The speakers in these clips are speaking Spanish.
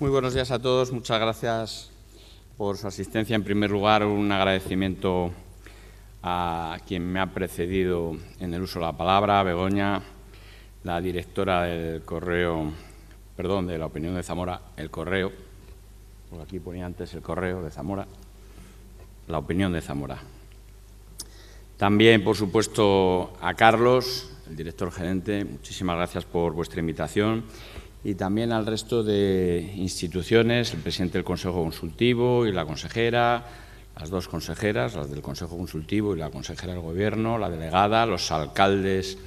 Muy buenos días a todos. Muchas gracias por su asistencia. En primer lugar, un agradecimiento a quien me ha precedido en el uso de la palabra, Begoña, la directora del correo, perdón, de la opinión de Zamora, el correo, porque aquí ponía antes el correo de Zamora, la opinión de Zamora. También, por supuesto, a Carlos, el director gerente, muchísimas gracias por vuestra invitación y también al resto de instituciones, el presidente del Consejo Consultivo y la consejera, las dos consejeras, las del Consejo Consultivo y la consejera del Gobierno, la delegada, los alcaldes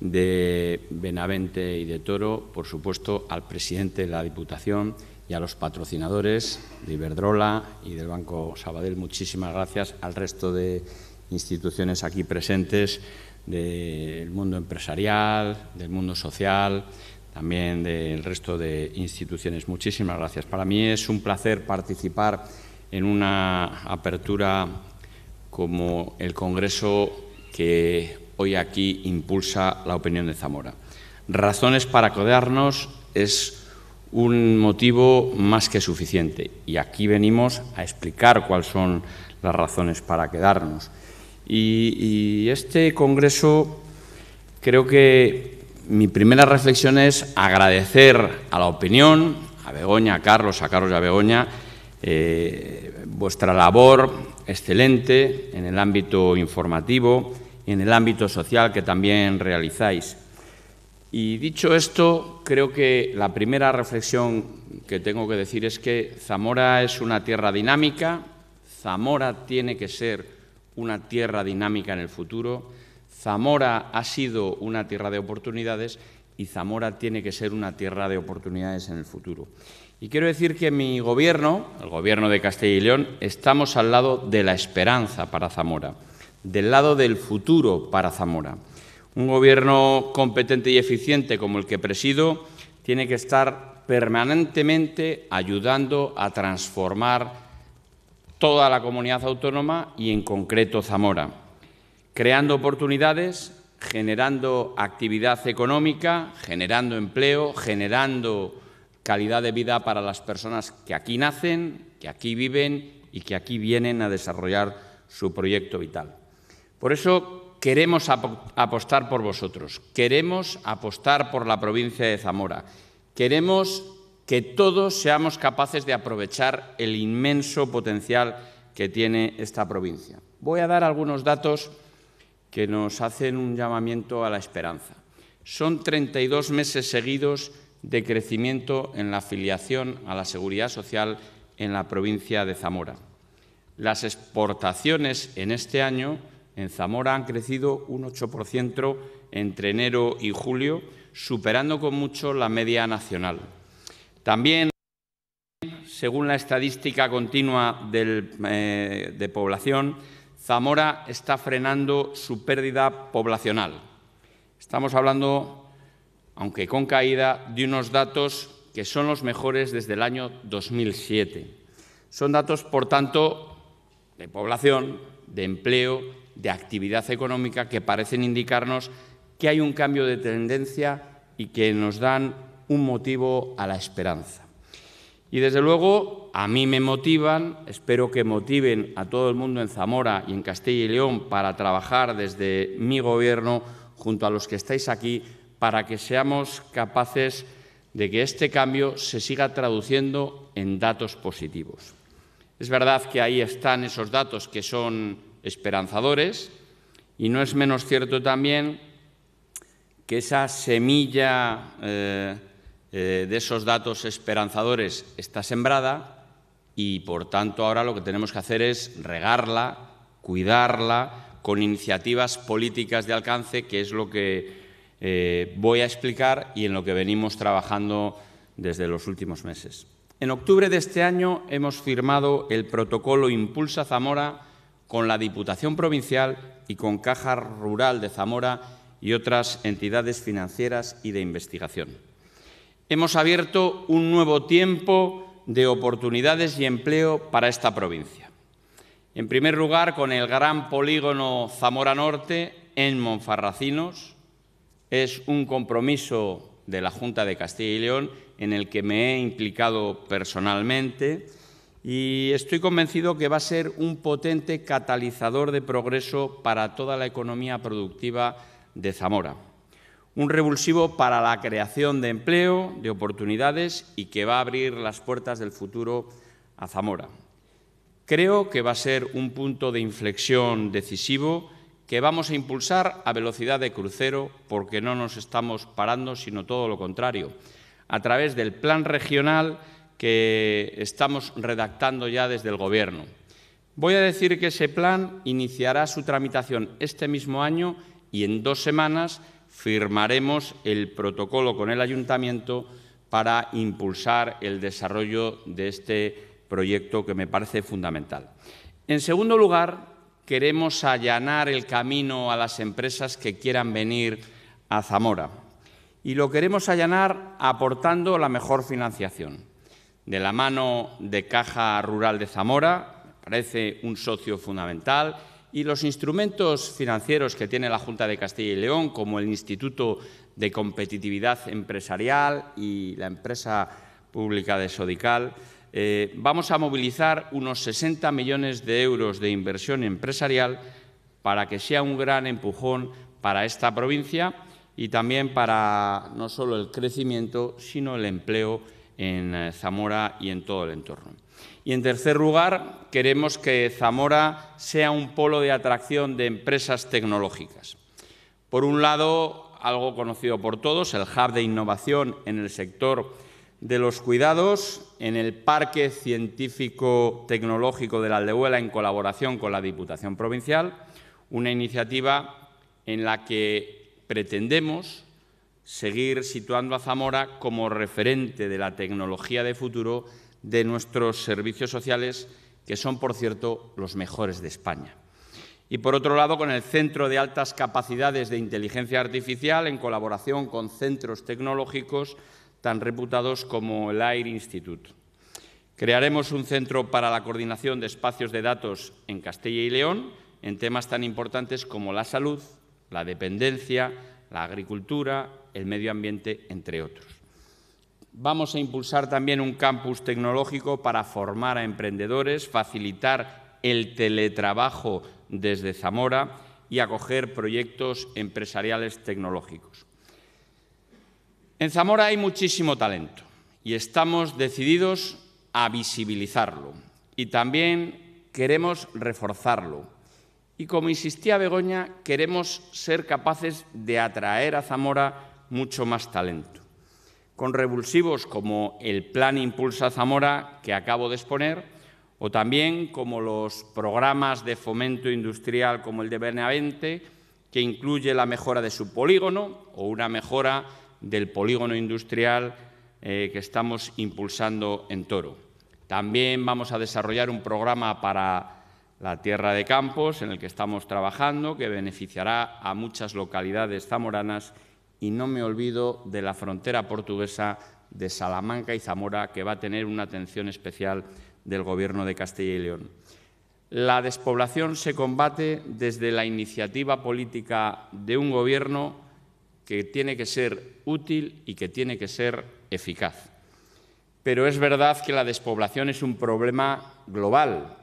de Benavente y de Toro, por supuesto al presidente de la Diputación y a los patrocinadores de Iberdrola y del Banco Sabadell. Muchísimas gracias al resto de instituciones aquí presentes del mundo empresarial, del mundo social, también del resto de instituciones. Muchísimas gracias. Para mí es un placer participar en una apertura como el Congreso que hoy aquí impulsa la opinión de Zamora. Razones para quedarnos es un motivo más que suficiente y aquí venimos a explicar cuáles son las razones para quedarnos. y este Congreso creo que mi primera reflexión es agradecer a la opinión, a Begoña, a Carlos, a Carlos y a Begoña, eh, vuestra labor excelente en el ámbito informativo y en el ámbito social que también realizáis. Y dicho esto, creo que la primera reflexión que tengo que decir es que Zamora es una tierra dinámica, Zamora tiene que ser una tierra dinámica en el futuro. Zamora ha sido una tierra de oportunidades y Zamora tiene que ser una tierra de oportunidades en el futuro. Y quiero decir que mi gobierno, el gobierno de Castilla y León, estamos al lado de la esperanza para Zamora, del lado del futuro para Zamora. Un gobierno competente y eficiente como el que presido tiene que estar permanentemente ayudando a transformar toda la comunidad autónoma y en concreto Zamora creando oportunidades, generando actividad económica, generando empleo, generando calidad de vida para las personas que aquí nacen, que aquí viven y que aquí vienen a desarrollar su proyecto vital. Por eso queremos apostar por vosotros, queremos apostar por la provincia de Zamora, queremos que todos seamos capaces de aprovechar el inmenso potencial que tiene esta provincia. Voy a dar algunos datos que nos hacen un llamamiento a la esperanza. Son 32 meses seguidos de crecimiento en la afiliación a la seguridad social en la provincia de Zamora. Las exportaciones en este año en Zamora han crecido un 8% entre enero y julio, superando con mucho la media nacional. También, según la estadística continua eh, de población, Zamora está frenando su pérdida poblacional. Estamos hablando, aunque con caída, de unos datos que son los mejores desde el año 2007. Son datos, por tanto, de población, de empleo, de actividad económica que parecen indicarnos que hay un cambio de tendencia y que nos dan un motivo a la esperanza. Y desde luego a mí me motivan, espero que motiven a todo el mundo en Zamora y en Castilla y León para trabajar desde mi gobierno junto a los que estáis aquí para que seamos capaces de que este cambio se siga traduciendo en datos positivos. Es verdad que ahí están esos datos que son esperanzadores y no es menos cierto también que esa semilla eh, eh, de esos datos esperanzadores está sembrada y, por tanto, ahora lo que tenemos que hacer es regarla, cuidarla con iniciativas políticas de alcance, que es lo que eh, voy a explicar y en lo que venimos trabajando desde los últimos meses. En octubre de este año hemos firmado el protocolo Impulsa Zamora con la Diputación Provincial y con Caja Rural de Zamora y otras entidades financieras y de investigación hemos abierto un nuevo tiempo de oportunidades y empleo para esta provincia. En primer lugar, con el gran polígono Zamora Norte en Monfarracinos, es un compromiso de la Junta de Castilla y León en el que me he implicado personalmente y estoy convencido que va a ser un potente catalizador de progreso para toda la economía productiva de Zamora un revulsivo para la creación de empleo, de oportunidades y que va a abrir las puertas del futuro a Zamora. Creo que va a ser un punto de inflexión decisivo que vamos a impulsar a velocidad de crucero porque no nos estamos parando, sino todo lo contrario. A través del plan regional que estamos redactando ya desde el Gobierno. Voy a decir que ese plan iniciará su tramitación este mismo año y en dos semanas firmaremos el protocolo con el ayuntamiento para impulsar el desarrollo de este proyecto que me parece fundamental. En segundo lugar, queremos allanar el camino a las empresas que quieran venir a Zamora y lo queremos allanar aportando la mejor financiación. De la mano de Caja Rural de Zamora, parece un socio fundamental y los instrumentos financieros que tiene la Junta de Castilla y León, como el Instituto de Competitividad Empresarial y la empresa pública de Sodical, eh, vamos a movilizar unos 60 millones de euros de inversión empresarial para que sea un gran empujón para esta provincia y también para no solo el crecimiento, sino el empleo en eh, Zamora y en todo el entorno. Y en tercer lugar, queremos que Zamora sea un polo de atracción de empresas tecnológicas. Por un lado, algo conocido por todos, el hub de innovación en el sector de los cuidados, en el Parque Científico Tecnológico de la Aldehuela en colaboración con la Diputación Provincial, una iniciativa en la que pretendemos seguir situando a Zamora como referente de la tecnología de futuro de nuestros servicios sociales, que son, por cierto, los mejores de España. Y, por otro lado, con el Centro de Altas Capacidades de Inteligencia Artificial, en colaboración con centros tecnológicos tan reputados como el AIR Institute. Crearemos un centro para la coordinación de espacios de datos en Castilla y León en temas tan importantes como la salud, la dependencia, la agricultura, el medio ambiente, entre otros. Vamos a impulsar también un campus tecnológico para formar a emprendedores, facilitar el teletrabajo desde Zamora y acoger proyectos empresariales tecnológicos. En Zamora hay muchísimo talento y estamos decididos a visibilizarlo y también queremos reforzarlo. Y como insistía Begoña, queremos ser capaces de atraer a Zamora mucho más talento con revulsivos como el Plan Impulsa Zamora que acabo de exponer, o también como los programas de fomento industrial como el de Benavente, que incluye la mejora de su polígono o una mejora del polígono industrial eh, que estamos impulsando en Toro. También vamos a desarrollar un programa para la tierra de campos en el que estamos trabajando, que beneficiará a muchas localidades zamoranas y no me olvido de la frontera portuguesa de Salamanca y Zamora, que va a tener una atención especial del Gobierno de Castilla y León. La despoblación se combate desde la iniciativa política de un Gobierno que tiene que ser útil y que tiene que ser eficaz. Pero es verdad que la despoblación es un problema global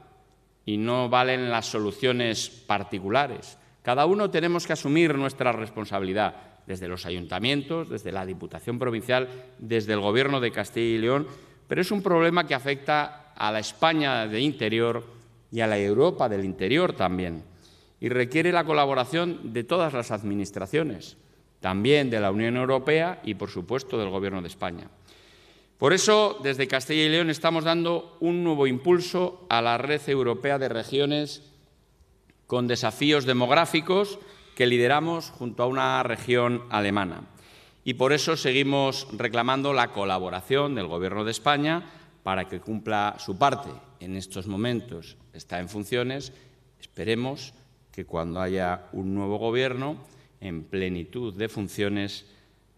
y no valen las soluciones particulares. Cada uno tenemos que asumir nuestra responsabilidad, desde los ayuntamientos, desde la Diputación Provincial, desde el Gobierno de Castilla y León, pero es un problema que afecta a la España de interior y a la Europa del interior también, y requiere la colaboración de todas las administraciones, también de la Unión Europea y, por supuesto, del Gobierno de España. Por eso, desde Castilla y León estamos dando un nuevo impulso a la Red Europea de Regiones con desafíos demográficos que lideramos junto a una región alemana. Y por eso seguimos reclamando la colaboración del Gobierno de España para que cumpla su parte. En estos momentos está en funciones. Esperemos que cuando haya un nuevo Gobierno, en plenitud de funciones,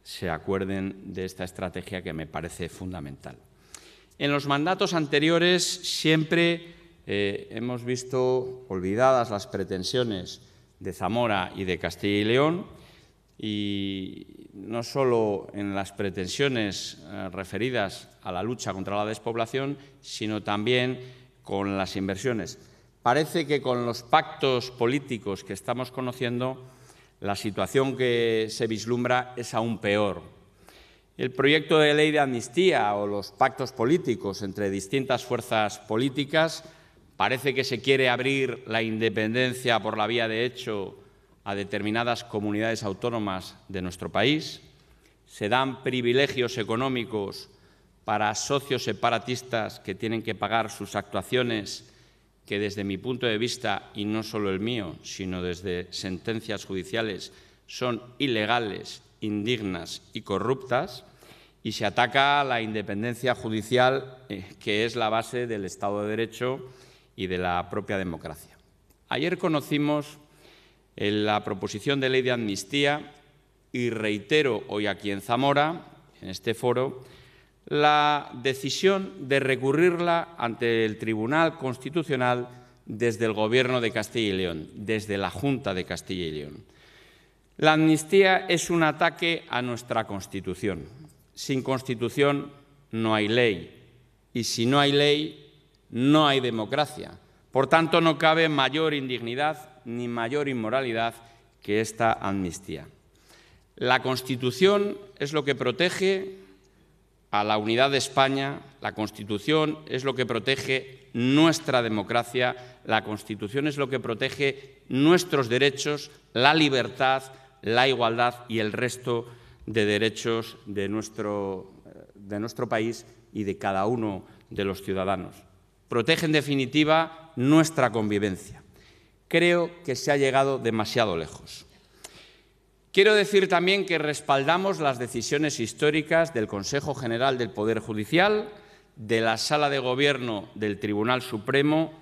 se acuerden de esta estrategia que me parece fundamental. En los mandatos anteriores siempre eh, hemos visto olvidadas las pretensiones de Zamora y de Castilla y León, y no solo en las pretensiones eh, referidas a la lucha contra la despoblación, sino también con las inversiones. Parece que con los pactos políticos que estamos conociendo, la situación que se vislumbra es aún peor. El proyecto de ley de amnistía o los pactos políticos entre distintas fuerzas políticas Parece que se quiere abrir la independencia por la vía de hecho a determinadas comunidades autónomas de nuestro país. Se dan privilegios económicos para socios separatistas que tienen que pagar sus actuaciones que desde mi punto de vista, y no solo el mío, sino desde sentencias judiciales, son ilegales, indignas y corruptas, y se ataca la independencia judicial, eh, que es la base del Estado de Derecho y de la propia democracia. Ayer conocimos eh, la proposición de ley de amnistía y reitero hoy aquí en Zamora, en este foro, la decisión de recurrirla ante el Tribunal Constitucional desde el Gobierno de Castilla y León, desde la Junta de Castilla y León. La amnistía es un ataque a nuestra Constitución. Sin Constitución no hay ley y si no hay ley no hay democracia. Por tanto, no cabe mayor indignidad ni mayor inmoralidad que esta amnistía. La Constitución es lo que protege a la unidad de España, la Constitución es lo que protege nuestra democracia, la Constitución es lo que protege nuestros derechos, la libertad, la igualdad y el resto de derechos de nuestro, país y de cada uno de los ciudadanos protege en definitiva nuestra convivencia. Creo que se ha llegado demasiado lejos. Quiero decir también que respaldamos las decisiones históricas del Consejo General del Poder Judicial, de la Sala de Gobierno del Tribunal Supremo,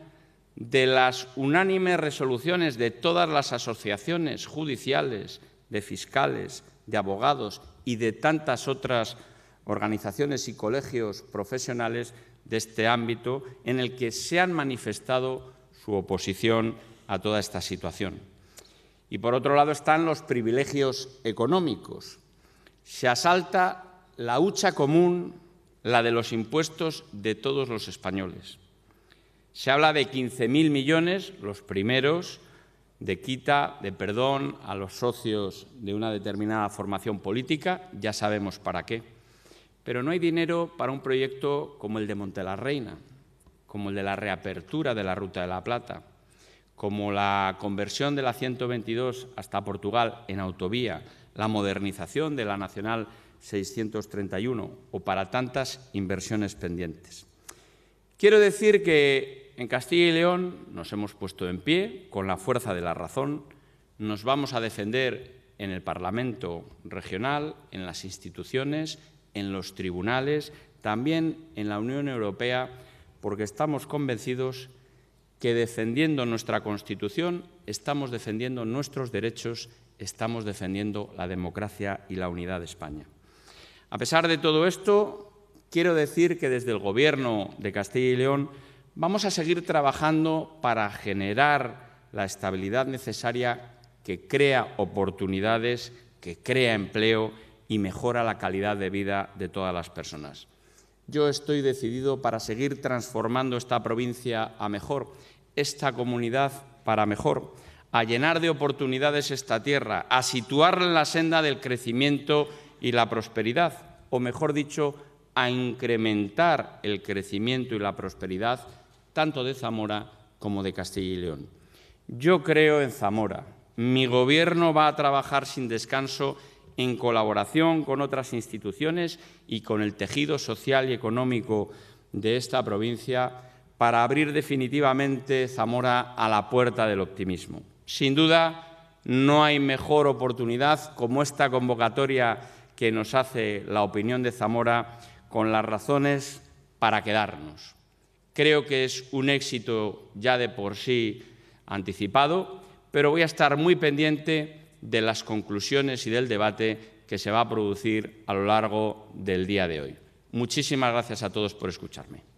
de las unánimes resoluciones de todas las asociaciones judiciales, de fiscales, de abogados y de tantas otras organizaciones y colegios profesionales de este ámbito en el que se han manifestado su oposición a toda esta situación. Y por otro lado están los privilegios económicos. Se asalta la hucha común, la de los impuestos de todos los españoles. Se habla de 15.000 millones, los primeros, de quita, de perdón a los socios de una determinada formación política, ya sabemos para qué pero no hay dinero para un proyecto como el de Montelarreina, como el de la reapertura de la Ruta de la Plata, como la conversión de la 122 hasta Portugal en autovía, la modernización de la Nacional 631 o para tantas inversiones pendientes. Quiero decir que en Castilla y León nos hemos puesto en pie con la fuerza de la razón, nos vamos a defender en el Parlamento regional, en las instituciones, en los tribunales, también en la Unión Europea, porque estamos convencidos que defendiendo nuestra Constitución estamos defendiendo nuestros derechos, estamos defendiendo la democracia y la unidad de España. A pesar de todo esto, quiero decir que desde el Gobierno de Castilla y León vamos a seguir trabajando para generar la estabilidad necesaria que crea oportunidades, que crea empleo y mejora la calidad de vida de todas las personas. Yo estoy decidido para seguir transformando esta provincia a mejor, esta comunidad para mejor, a llenar de oportunidades esta tierra, a situarla en la senda del crecimiento y la prosperidad, o mejor dicho, a incrementar el crecimiento y la prosperidad tanto de Zamora como de Castilla y León. Yo creo en Zamora. Mi gobierno va a trabajar sin descanso en colaboración con otras instituciones y con el tejido social y económico de esta provincia para abrir definitivamente Zamora a la puerta del optimismo. Sin duda, no hay mejor oportunidad como esta convocatoria que nos hace la opinión de Zamora con las razones para quedarnos. Creo que es un éxito ya de por sí anticipado, pero voy a estar muy pendiente de las conclusiones y del debate que se va a producir a lo largo del día de hoy. Muchísimas gracias a todos por escucharme.